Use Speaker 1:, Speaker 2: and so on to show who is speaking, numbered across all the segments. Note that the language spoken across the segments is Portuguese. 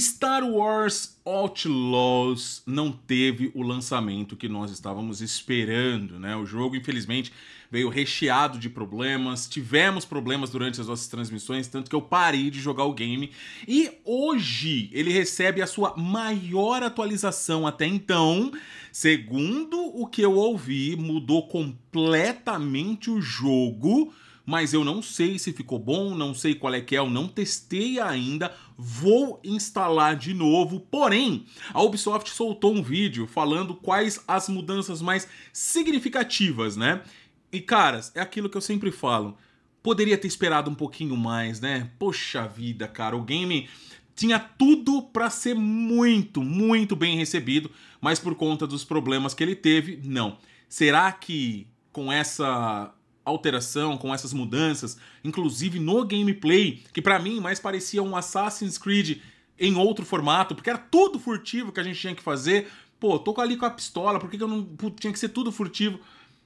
Speaker 1: Star Wars Outlaws não teve o lançamento que nós estávamos esperando, né? O jogo, infelizmente, veio recheado de problemas. Tivemos problemas durante as nossas transmissões, tanto que eu parei de jogar o game. E hoje ele recebe a sua maior atualização até então. Segundo o que eu ouvi, mudou completamente o jogo mas eu não sei se ficou bom, não sei qual é que é, eu não testei ainda, vou instalar de novo. Porém, a Ubisoft soltou um vídeo falando quais as mudanças mais significativas, né? E caras, é aquilo que eu sempre falo. Poderia ter esperado um pouquinho mais, né? Poxa vida, cara, o game tinha tudo para ser muito, muito bem recebido, mas por conta dos problemas que ele teve, não. Será que com essa alteração, com essas mudanças, inclusive no gameplay, que para mim mais parecia um Assassin's Creed em outro formato, porque era tudo furtivo que a gente tinha que fazer. Pô, tô ali com a pistola, por que, que eu não. Pô, tinha que ser tudo furtivo.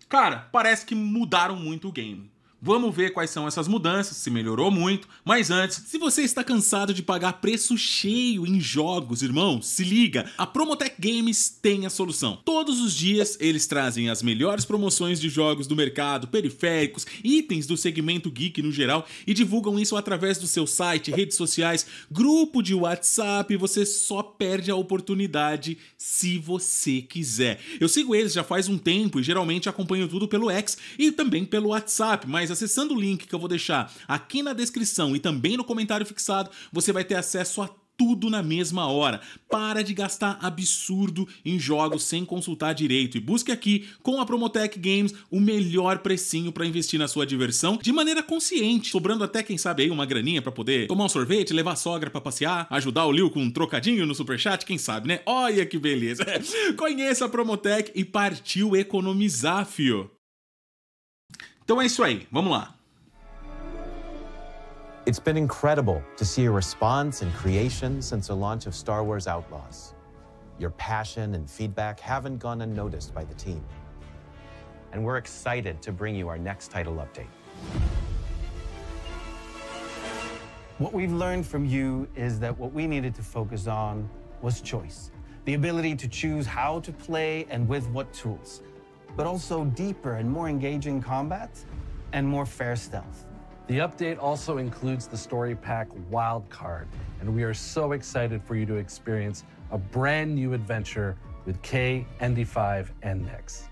Speaker 1: Cara, parece que mudaram muito o game. Vamos ver quais são essas mudanças, se melhorou muito. Mas antes, se você está cansado de pagar preço cheio em jogos, irmão, se liga! A Promotech Games tem a solução. Todos os dias eles trazem as melhores promoções de jogos do mercado, periféricos, itens do segmento geek no geral e divulgam isso através do seu site, redes sociais, grupo de WhatsApp. Você só perde a oportunidade se você quiser. Eu sigo eles já faz um tempo e geralmente acompanho tudo pelo X e também pelo WhatsApp, mas mais, acessando o link que eu vou deixar aqui na descrição e também no comentário fixado, você vai ter acesso a tudo na mesma hora. Para de gastar absurdo em jogos sem consultar direito e busque aqui com a Promotec Games o melhor precinho para investir na sua diversão de maneira consciente, sobrando até quem sabe aí uma graninha para poder tomar um sorvete, levar a sogra para passear, ajudar o Lil com um trocadinho no superchat, quem sabe, né? Olha que beleza. Conheça a Promotec e partiu economizar, fio. Então é isso aí, vamos lá.
Speaker 2: It's been incredible to see your response and creation since the launch of Star Wars Outlaws. Your passion and feedback haven't gone unnoticed by the team. And we're excited to bring you our next title update. What we've learned from you is that what we needed to focus on was choice the ability to choose how to play and with what tools but also deeper and more engaging combat and more fair stealth. The update also includes the story pack Wildcard, and we are so excited for you to experience a brand new adventure with K, ND5, and Nex.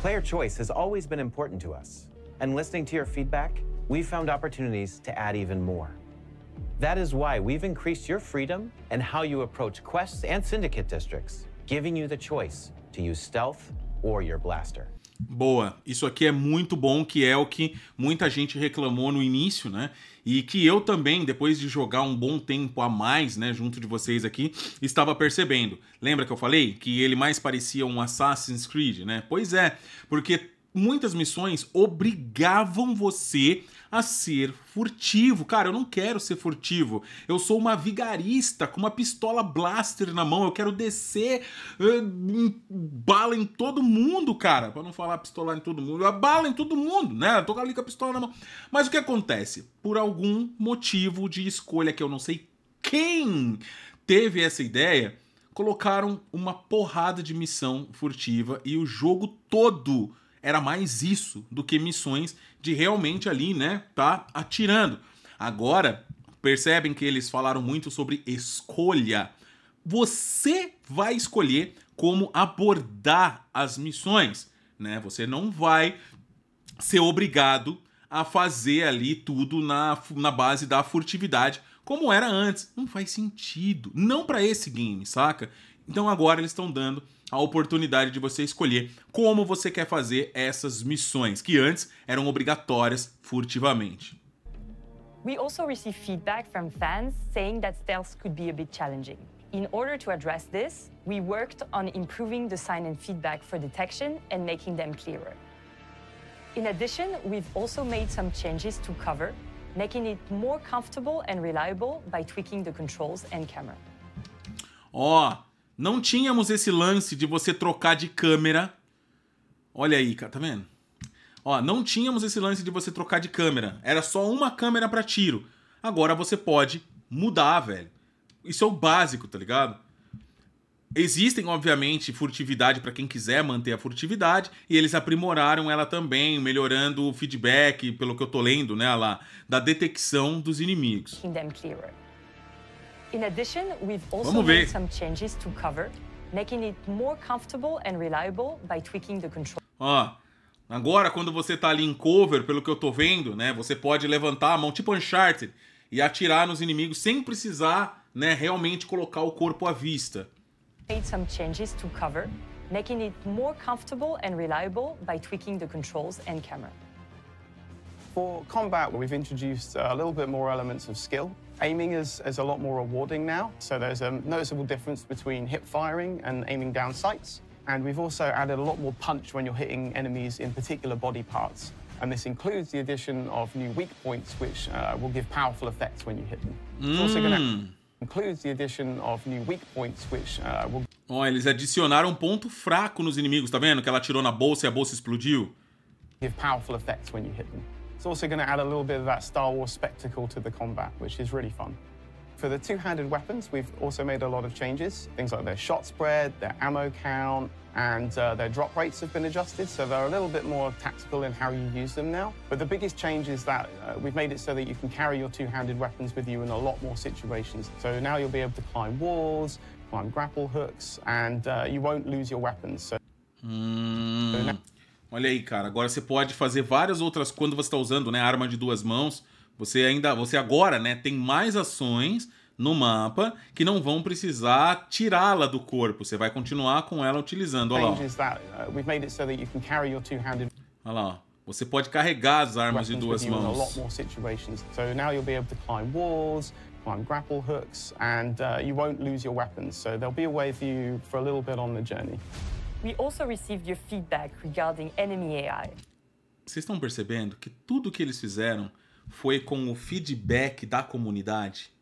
Speaker 2: Player choice has always been important to us, and listening to your feedback, we've found opportunities to add even more. That is why we've increased your freedom and how you approach quests and syndicate districts, giving you the choice
Speaker 1: to use stealth or your blaster. Boa, isso aqui é muito bom, que é o que muita gente reclamou no início, né? E que eu também, depois de jogar um bom tempo a mais, né, junto de vocês aqui, estava percebendo. Lembra que eu falei que ele mais parecia um Assassin's Creed, né? Pois é, porque muitas missões obrigavam você a ser furtivo. Cara, eu não quero ser furtivo. Eu sou uma vigarista com uma pistola blaster na mão. Eu quero descer eh, bala em todo mundo, cara. Pra não falar pistolar em todo mundo. bala em todo mundo, né? Eu tô ali com a pistola na mão. Mas o que acontece? Por algum motivo de escolha que eu não sei quem teve essa ideia, colocaram uma porrada de missão furtiva e o jogo todo era mais isso do que missões de realmente ali, né, tá atirando. Agora, percebem que eles falaram muito sobre escolha. Você vai escolher como abordar as missões, né? Você não vai ser obrigado a fazer ali tudo na, na base da furtividade, como era antes. Não faz sentido. Não para esse game, saca? Então agora eles estão dando a oportunidade de você escolher como você quer fazer essas missões, que antes eram obrigatórias furtivamente.
Speaker 3: We also receive feedback from fans saying that stealth could be a bit challenging. In order to address this, we worked on improving the sign and feedback for detection and making them clearer. In addition, we've also made some changes to cover, making it more comfortable and reliable by tweaking the controls and camera.
Speaker 1: oh, não tínhamos esse lance de você trocar de câmera. Olha aí, cara, tá vendo? Ó, não tínhamos esse lance de você trocar de câmera. Era só uma câmera para tiro. Agora você pode mudar, velho. Isso é o básico, tá ligado? Existem, obviamente, furtividade para quem quiser manter a furtividade, e eles aprimoraram ela também, melhorando o feedback, pelo que eu tô lendo, né, lá, da detecção dos inimigos.
Speaker 3: Kingdom Clearer. In addition, we've also made some changes to cover, making it more comfortable and reliable by tweaking the control.
Speaker 1: Ó, agora quando você tá ali em cover, pelo que eu tô vendo, né, você pode levantar a mão tipo Uncharted e atirar nos inimigos sem precisar, né, realmente colocar o corpo à vista.
Speaker 3: Made some changes to cover, making it more comfortable and reliable by tweaking the controls and camera.
Speaker 4: For combat, we've introduced a little bit more elements of skill Aiming is, is a lot more rewarding now, so there's a noticeable difference between hip firing and aiming down sights. And we've also added a lot more punch when you're hitting enemies in particular body parts. And this includes the addition of new weak points, which uh, will give powerful effects when you hit them. Mm. It's also going to mm. includes the addition of new weak points, which uh, will...
Speaker 1: oh, eles adicionaram um ponto fraco nos inimigos, tá vendo? Que ela tirou na bolsa e a bolsa explodiu. Give powerful effects when you hit them.
Speaker 4: It's also going to add a little bit of that Star Wars spectacle to the combat, which is really fun. For the two-handed weapons, we've also made a lot of changes. Things like their shot spread, their ammo count, and uh, their drop rates have been adjusted, so they're a little bit more tactical in how you use them now. But the biggest change is that uh, we've made it so that you can carry your two-handed weapons with you in a lot more situations. So now you'll be able to climb walls, climb grapple hooks, and uh, you won't lose your weapons. So,
Speaker 1: mm. so now Olha aí, cara. Agora você pode fazer várias outras quando você está usando, né, arma de duas mãos. Você ainda, você agora, né, tem mais ações no mapa que não vão precisar tirá-la do corpo. Você vai continuar com ela utilizando. Olha
Speaker 4: lá. Uh,
Speaker 1: Olha lá. Você pode carregar as armas de duas mãos. So
Speaker 4: now you'll be able to climb walls, climb grapple hooks, and uh, you won't lose your weapons. So there'll be a way for you for a little bit on the journey.
Speaker 3: We also received your feedback regarding enemy AI.
Speaker 1: Vocês estão percebendo que tudo que eles fizeram foi com o feedback da comunidade?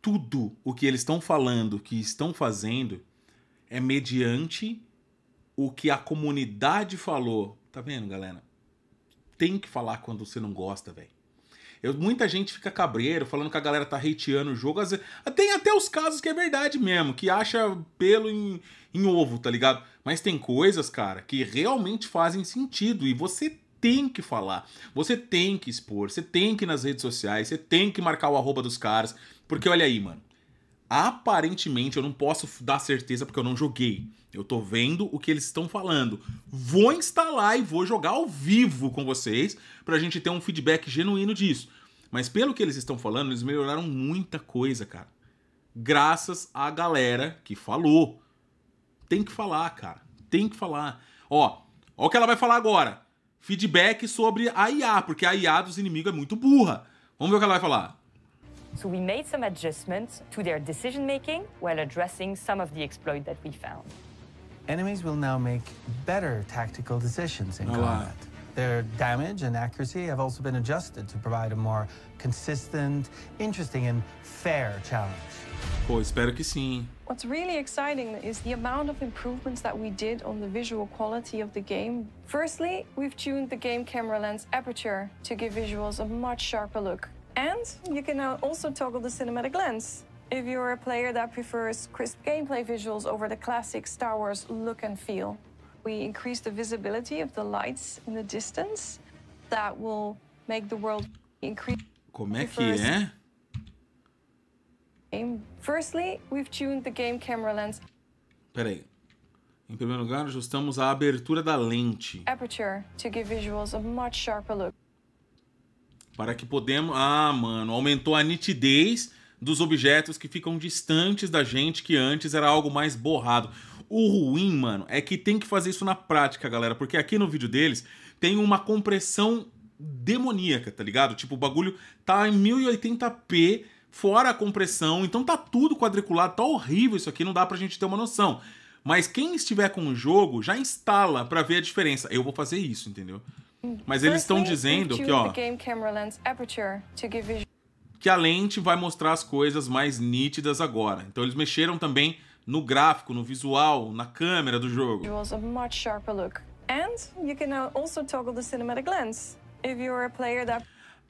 Speaker 1: Tudo o que eles estão falando, que estão fazendo, é mediante o que a comunidade falou. Tá vendo, galera? Tem que falar quando você não gosta, velho eu, muita gente fica cabreiro, falando que a galera tá hateando o jogo. Vezes, tem até os casos que é verdade mesmo, que acha pelo em, em ovo, tá ligado? Mas tem coisas, cara, que realmente fazem sentido e você tem que falar, você tem que expor, você tem que ir nas redes sociais, você tem que marcar o arroba dos caras, porque olha aí, mano. Aparentemente, eu não posso dar certeza porque eu não joguei. Eu tô vendo o que eles estão falando. Vou instalar e vou jogar ao vivo com vocês pra gente ter um feedback genuíno disso. Mas pelo que eles estão falando, eles melhoraram muita coisa, cara. Graças à galera que falou. Tem que falar, cara. Tem que falar. Ó, ó o que ela vai falar agora. Feedback sobre a IA, porque a IA dos inimigos é muito burra. Vamos ver o que ela vai falar.
Speaker 3: So we made some adjustments to their decision making while addressing some of the exploit that we found.
Speaker 2: Enemies will now make better tactical decisions in oh, combat. Wow. Their damage and accuracy have also been adjusted to provide a more consistent, interesting, and fair challenge.
Speaker 1: Pô, espero que sim.
Speaker 5: What's really exciting is the amount of improvements that we did on the visual quality of the game. Firstly, we've tuned the game camera lens aperture to give visuals a much sharper look. And you can uh, also toggle the cinematic lens. If you're a player that prefers crisp gameplay visuals over the classic Star Wars look and feel, we increase the visibility of the lights in the distance. That will make the world increase.
Speaker 1: Como é que é?
Speaker 5: Game. Firstly, we've tuned the game camera lens.
Speaker 1: Peraí. Em primeiro lugar, ajustamos a abertura da lente.
Speaker 5: Aperture to give visuals a much sharper look.
Speaker 1: para que podemos. Ah, mano, aumentou a nitidez dos objetos que ficam distantes da gente, que antes era algo mais borrado. O ruim, mano, é que tem que fazer isso na prática, galera, porque aqui no vídeo deles tem uma compressão demoníaca, tá ligado? Tipo, o bagulho tá em 1080p, fora a compressão, então tá tudo quadriculado, tá horrível isso aqui, não dá pra gente ter uma noção. Mas quem estiver com o jogo já instala para ver a diferença. Eu vou fazer isso, entendeu?
Speaker 5: Mas eles estão dizendo que, ó,
Speaker 1: que a lente vai mostrar as coisas mais nítidas agora. Então eles mexeram também no gráfico, no visual, na câmera do jogo.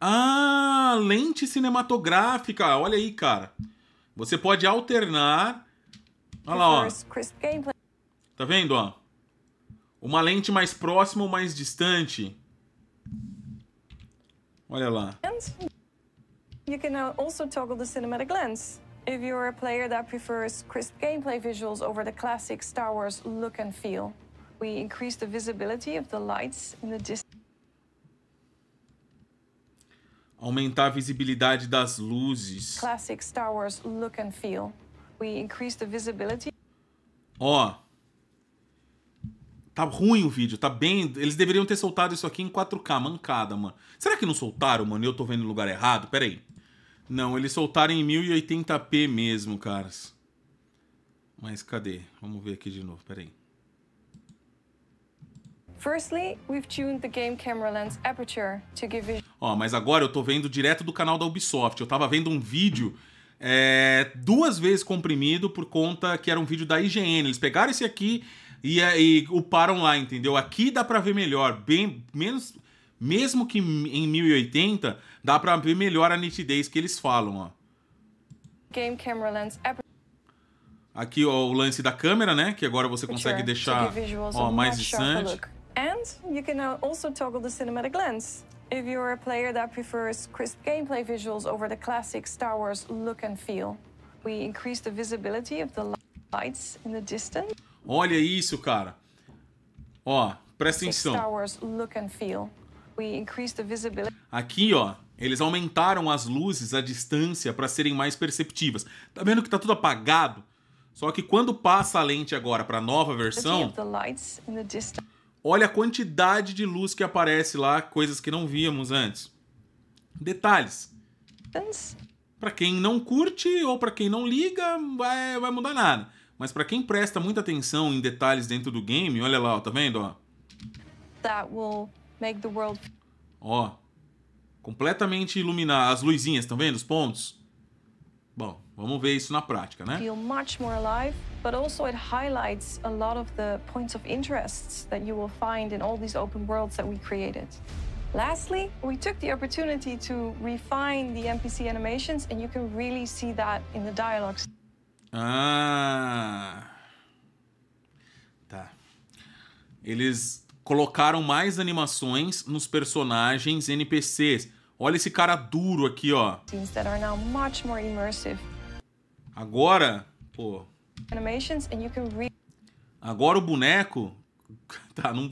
Speaker 1: Ah, lente cinematográfica. Olha aí, cara. Você pode alternar. Olha lá, ó. Tá vendo, ó? Uma lente mais próxima ou mais distante. Olha lá.
Speaker 5: You can also toggle the cinematic lens if you're a player that prefers crisp gameplay visuals over the classic Star Wars look and feel. We increase the visibility of the lights in the
Speaker 1: Aumentar a visibilidade das luzes.
Speaker 5: Classic Star Wars look and feel. We increase the visibility.
Speaker 1: Ó, oh. Tá ruim o vídeo, tá bem. Eles deveriam ter soltado isso aqui em 4K, mancada, mano. Será que não soltaram, mano? Eu tô vendo no lugar errado? Pera aí. Não, eles soltaram em 1080p mesmo, caras. Mas cadê? Vamos ver aqui de novo, pera aí.
Speaker 5: Firstly, we've tuned the game camera lens aperture to give
Speaker 1: Ó, mas agora eu tô vendo direto do canal da Ubisoft. Eu tava vendo um vídeo é, duas vezes comprimido por conta que era um vídeo da IGN. Eles pegaram esse aqui e, é, e uparam lá, entendeu? Aqui dá pra ver melhor, bem menos. Mesmo que em 1080, dá pra ver melhor a nitidez que eles falam, ó.
Speaker 5: Game camera lens é
Speaker 1: Aqui ó, o lance da câmera, né? Que agora você consegue deixar ó, mais distante.
Speaker 5: And you can also toggle the cinematic lens if you're a player that prefers crisp gameplay visuals over the classic Star Wars look and feel. We increase the visibility of the lights in the distance.
Speaker 1: Olha isso, cara. Ó, presta atenção. Aqui, ó, eles aumentaram as luzes à distância para serem mais perceptivas. Tá vendo que tá tudo apagado? Só que quando passa a lente agora para a nova versão, olha a quantidade de luz que aparece lá, coisas que não víamos antes. Detalhes. Para quem não curte ou para quem não liga, vai, vai mudar nada. Mas para quem presta muita atenção em detalhes dentro do game, olha lá, ó, tá vendo? Ó.
Speaker 5: That will make the world...
Speaker 1: ó, completamente iluminar as luzinhas, tá vendo? Os pontos. Bom, vamos ver isso na prática, né?
Speaker 5: Feel much more alive, but also it highlights a lot of the points of interests that you will find in all these open worlds that we created. Lastly, we took the opportunity to refine the NPC animations, and you can really see that in the dialogues.
Speaker 1: Ah. Tá. Eles colocaram mais animações nos personagens NPCs. Olha esse cara duro aqui, ó. Agora, pô. Agora o boneco tá num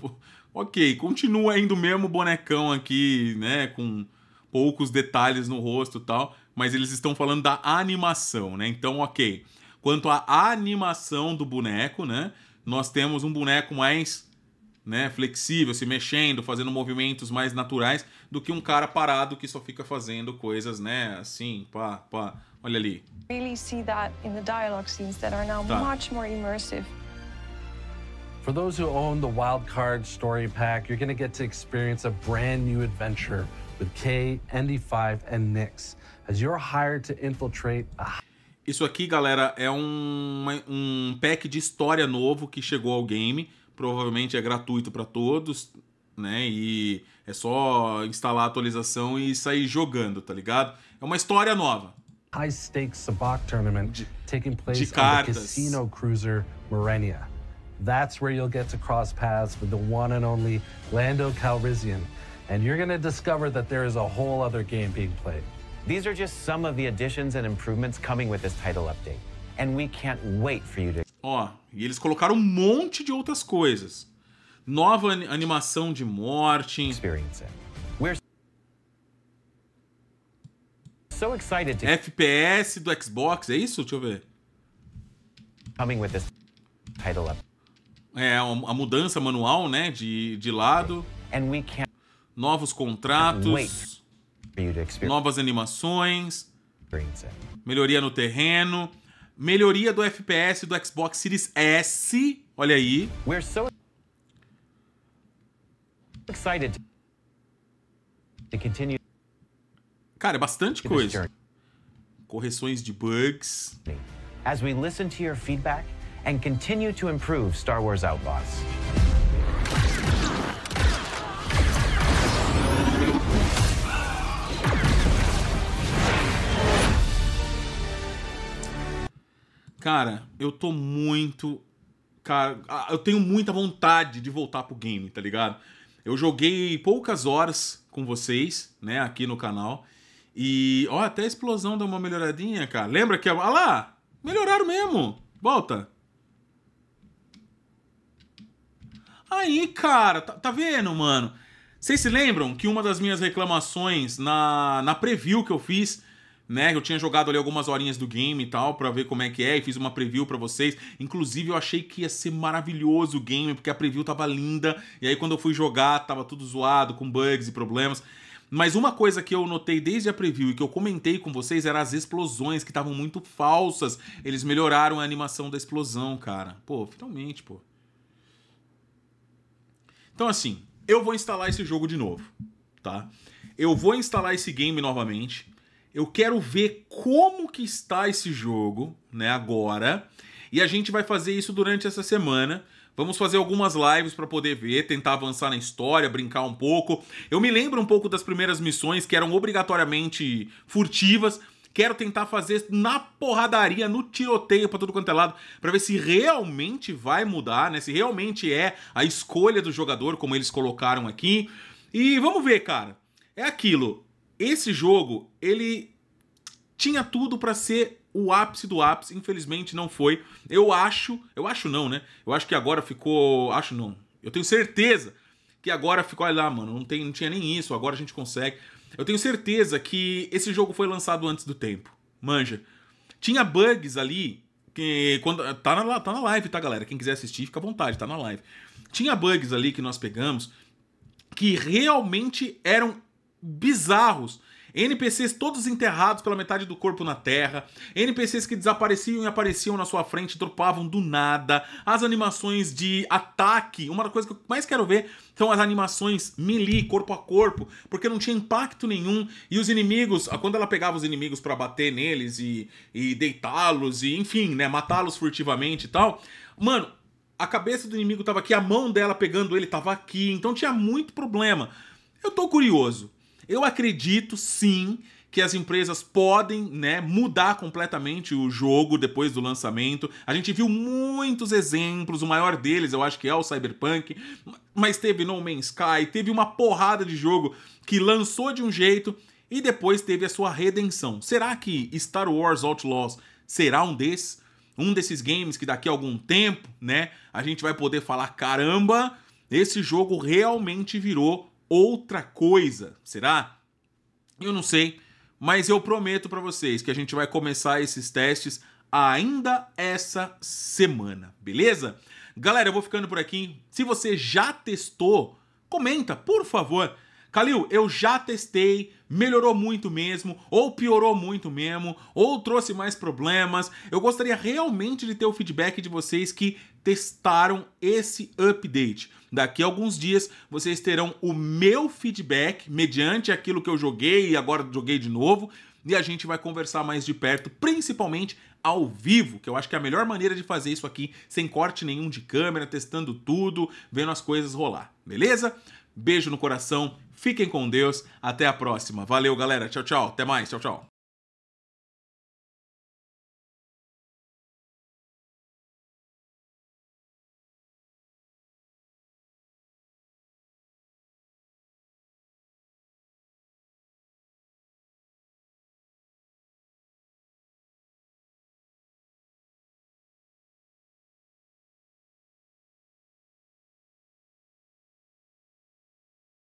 Speaker 1: OK, continua indo o mesmo bonecão aqui, né, com poucos detalhes no rosto e tal, mas eles estão falando da animação, né? Então, OK quanto à animação do boneco, né? Nós temos um boneco mais né, flexível, se mexendo, fazendo movimentos mais naturais do que um cara parado que só fica fazendo coisas, né, assim, pá, pá. Olha ali.
Speaker 5: Really see that in the dialogue scenes that are now tá. much more immersive.
Speaker 1: For those who own the Wild Card
Speaker 2: Story Pack, you're going to get to experience a brand new adventure with Kay, ND5, and Nix as you're hired to infiltrate a
Speaker 1: isso aqui, galera, é um, um pack de história novo que chegou ao game. Provavelmente é gratuito para todos, né? E é só instalar a atualização e sair jogando, tá ligado? É uma história nova.
Speaker 2: High stakes sabacc tournament taking place de on the casino cruiser Morenia. That's where you'll get to cross paths with the one and only Lando Calrissian, and you're discover that there is a whole other game being played. These are just some of the additions and improvements coming with this title update. And we can't
Speaker 1: wait for you to... Ó, e eles colocaram um monte de outras coisas. Nova animação de morte. Experience it. We're so excited to... FPS do Xbox, é isso? Deixa eu ver.
Speaker 2: Coming with this title up.
Speaker 1: É, a mudança manual, né? De, de lado. Novos contratos novas animações, melhoria no terreno, melhoria do FPS do Xbox Series S. Olha aí.
Speaker 2: Cara, é bastante
Speaker 1: coisa. Correções de bugs.
Speaker 2: As we listen to your feedback and continue to improve Star Wars Outlaws.
Speaker 1: Cara, eu tô muito. Cara, eu tenho muita vontade de voltar pro game, tá ligado? Eu joguei poucas horas com vocês, né, aqui no canal. E, ó, até a explosão deu uma melhoradinha, cara. Lembra que. Olha ah lá! Melhoraram mesmo! Volta! Aí, cara, tá, tá vendo, mano? Vocês se lembram que uma das minhas reclamações na, na preview que eu fiz né? Eu tinha jogado ali algumas horinhas do game e tal para ver como é que é e fiz uma preview para vocês. Inclusive eu achei que ia ser maravilhoso o game porque a preview tava linda e aí quando eu fui jogar tava tudo zoado com bugs e problemas. Mas uma coisa que eu notei desde a preview e que eu comentei com vocês eram as explosões que estavam muito falsas. Eles melhoraram a animação da explosão, cara. Pô, finalmente, pô. Então assim, eu vou instalar esse jogo de novo, tá? Eu vou instalar esse game novamente. Eu quero ver como que está esse jogo, né, agora. E a gente vai fazer isso durante essa semana. Vamos fazer algumas lives para poder ver, tentar avançar na história, brincar um pouco. Eu me lembro um pouco das primeiras missões que eram obrigatoriamente furtivas. Quero tentar fazer na porradaria, no tiroteio para tudo quanto é lado, para ver se realmente vai mudar, né? Se realmente é a escolha do jogador como eles colocaram aqui. E vamos ver, cara. É aquilo. Esse jogo, ele tinha tudo para ser o ápice do ápice, infelizmente não foi. Eu acho, eu acho não, né? Eu acho que agora ficou, acho não. Eu tenho certeza que agora ficou, olha lá, mano, não, tem, não tinha nem isso, agora a gente consegue. Eu tenho certeza que esse jogo foi lançado antes do tempo. Manja. Tinha bugs ali que quando tá na, tá na live, tá galera? Quem quiser assistir, fica à vontade, tá na live. Tinha bugs ali que nós pegamos que realmente eram bizarros. NPCs todos enterrados pela metade do corpo na terra, NPCs que desapareciam e apareciam na sua frente, dropavam do nada, as animações de ataque. Uma coisa que eu mais quero ver são as animações melee, corpo a corpo, porque não tinha impacto nenhum. E os inimigos, ah, quando ela pegava os inimigos para bater neles e, e deitá-los, e enfim, né, matá-los furtivamente e tal. Mano, a cabeça do inimigo tava aqui, a mão dela pegando ele tava aqui, então tinha muito problema. Eu tô curioso eu acredito sim que as empresas podem né, mudar completamente o jogo depois do lançamento. A gente viu muitos exemplos, o maior deles eu acho que é o Cyberpunk, mas teve No Man's Sky, teve uma porrada de jogo que lançou de um jeito e depois teve a sua redenção. Será que Star Wars Outlaws será um desses? Um desses games que daqui a algum tempo, né, a gente vai poder falar: caramba, esse jogo realmente virou outra coisa, será? Eu não sei, mas eu prometo para vocês que a gente vai começar esses testes ainda essa semana, beleza? Galera, eu vou ficando por aqui. Se você já testou, comenta, por favor. Calil, eu já testei, melhorou muito mesmo, ou piorou muito mesmo, ou trouxe mais problemas. Eu gostaria realmente de ter o feedback de vocês que testaram esse update. Daqui a alguns dias vocês terão o meu feedback mediante aquilo que eu joguei e agora joguei de novo. E a gente vai conversar mais de perto, principalmente ao vivo, que eu acho que é a melhor maneira de fazer isso aqui, sem corte nenhum de câmera, testando tudo, vendo as coisas rolar, beleza? Beijo no coração Fiquem com Deus. Até a próxima. Valeu, galera. Tchau, tchau. Até mais. Tchau, tchau.